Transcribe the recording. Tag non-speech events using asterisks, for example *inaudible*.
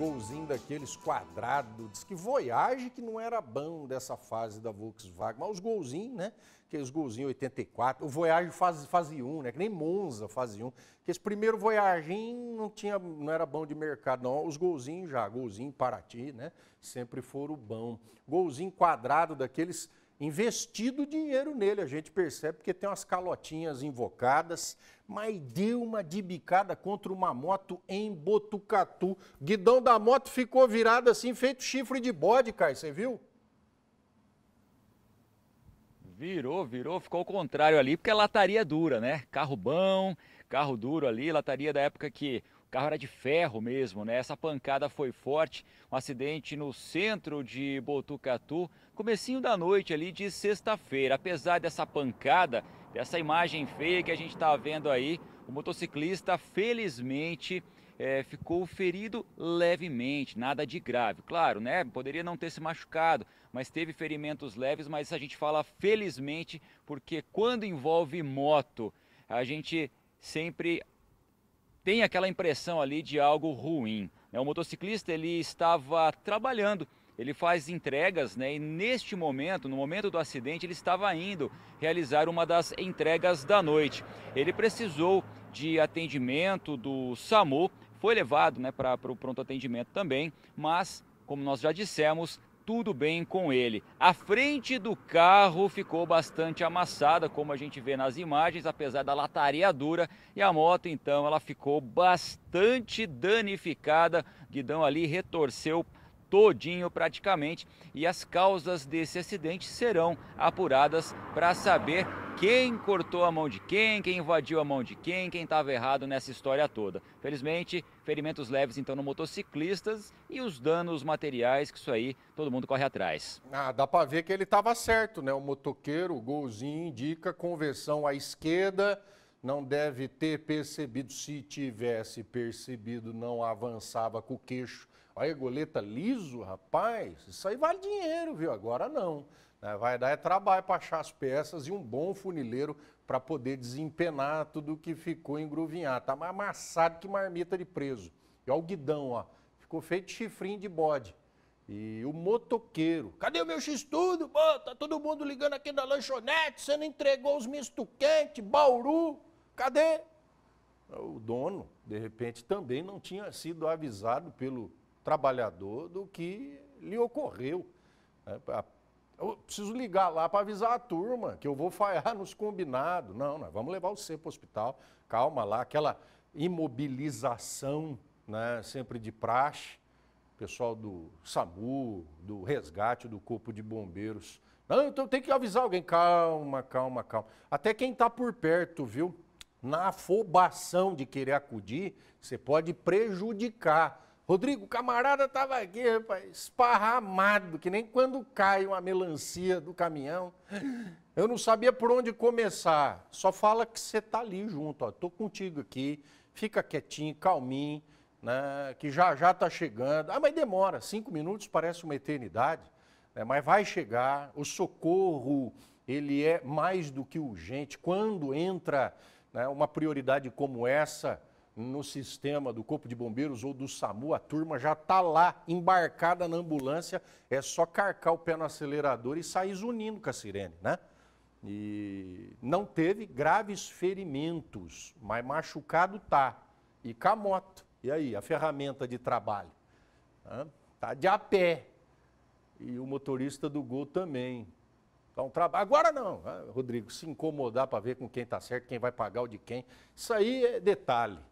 golzinho daqueles quadrado, diz que Voyage que não era bom dessa fase da Volkswagen, mas os golzinhos, né? Aqueles golzinhos 84, o Voyage fase, fase 1, né? Que nem Monza fase 1, que esse primeiro Voyage não tinha, não era bom de mercado não, os golzinhos já, golzinho Paraty, né? Sempre foram bom. Golzinho quadrado daqueles investido dinheiro nele. A gente percebe que tem umas calotinhas invocadas, mas deu uma bicada contra uma moto em Botucatu. Guidão da moto ficou virado assim, feito chifre de bode, cara você viu? Virou, virou, ficou o contrário ali, porque a lataria é dura, né? Carro bom, carro duro ali, lataria da época que o carro era de ferro mesmo, né? Essa pancada foi forte, um acidente no centro de Botucatu, comecinho da noite ali de sexta-feira. Apesar dessa pancada, dessa imagem feia que a gente está vendo aí, o motociclista felizmente é, ficou ferido levemente, nada de grave. Claro, né? Poderia não ter se machucado, mas teve ferimentos leves, mas a gente fala felizmente porque quando envolve moto, a gente sempre tem aquela impressão ali de algo ruim. Né? O motociclista ele estava trabalhando, ele faz entregas, né? E neste momento, no momento do acidente, ele estava indo realizar uma das entregas da noite. Ele precisou de atendimento do SAMU, foi levado, né, para o pronto atendimento também, mas como nós já dissemos, tudo bem com ele. A frente do carro ficou bastante amassada, como a gente vê nas imagens, apesar da lataria dura, e a moto então ela ficou bastante danificada. O guidão ali retorceu todinho praticamente e as causas desse acidente serão apuradas para saber quem cortou a mão de quem, quem invadiu a mão de quem, quem estava errado nessa história toda. Felizmente, ferimentos leves então no motociclistas e os danos materiais, que isso aí todo mundo corre atrás. Ah, dá para ver que ele estava certo, né? O motoqueiro, o golzinho indica conversão à esquerda, não deve ter percebido. Se tivesse percebido, não avançava com o queixo. Olha, goleta liso, rapaz, isso aí vale dinheiro, viu? Agora não. Né? Vai dar é trabalho para achar as peças e um bom funileiro para poder desempenar tudo que ficou engruvinhado. Tá mais amassado que marmita de preso. E algodão, ó. Ficou feito chifrinho de bode. E o motoqueiro. Cadê o meu x-tudo? tá todo mundo ligando aqui na lanchonete, você não entregou os misto quente, bauru. Cadê? O dono, de repente, também não tinha sido avisado pelo trabalhador do que lhe ocorreu. Né? A eu preciso ligar lá para avisar a turma que eu vou falhar *laughs* nos combinados. Não, nós vamos levar você para o hospital. Calma lá, aquela imobilização, né, sempre de praxe. Pessoal do SAMU, do resgate, do corpo de bombeiros. Não, então tem que avisar alguém. Calma, calma, calma. Até quem está por perto, viu? Na afobação de querer acudir, você pode prejudicar Rodrigo, o camarada estava aqui, rapaz, esparramado, que nem quando cai uma melancia do caminhão. Eu não sabia por onde começar. Só fala que você está ali junto, ó. Tô contigo aqui, fica quietinho, calminho, né? Que já já tá chegando. Ah, mas demora, cinco minutos parece uma eternidade, né? Mas vai chegar. O socorro ele é mais do que urgente. Quando entra né, uma prioridade como essa, no sistema do Corpo de Bombeiros ou do SAMU, a turma já está lá, embarcada na ambulância, é só carcar o pé no acelerador e sair zunindo com a sirene, né? E não teve graves ferimentos, mas machucado tá. E com a moto, e aí, a ferramenta de trabalho? Né? Tá de a pé. E o motorista do Gol também. Tá um trabalho Agora não, né, Rodrigo, se incomodar para ver com quem está certo, quem vai pagar o de quem, isso aí é detalhe.